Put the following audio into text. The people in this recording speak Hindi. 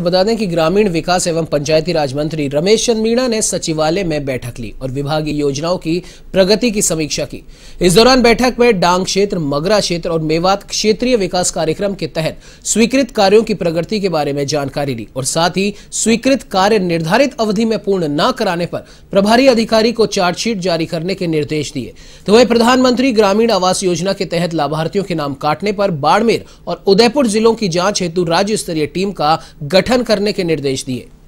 तो बता दें कि ग्रामीण विकास एवं पंचायती राज मंत्री रमेश चंद मीणा ने सचिवालय में बैठक ली और विभागीय योजनाओं की प्रगति की समीक्षा की इस दौरान बैठक में डांग क्षेत्र मगरा क्षेत्र और मेवात क्षेत्रीय विकास कार्यक्रम के तहत स्वीकृत कार्यों की प्रगति के बारे में जानकारी ली और साथ ही स्वीकृत कार्य निर्धारित अवधि में पूर्ण न कराने पर प्रभारी अधिकारी को चार्जशीट जारी करने के निर्देश दिए तो वही प्रधानमंत्री ग्रामीण आवास योजना के तहत लाभार्थियों के नाम काटने पर बाड़मेर और उदयपुर जिलों की जांच हेतु राज्य स्तरीय टीम का गठन गठन करने के निर्देश दिए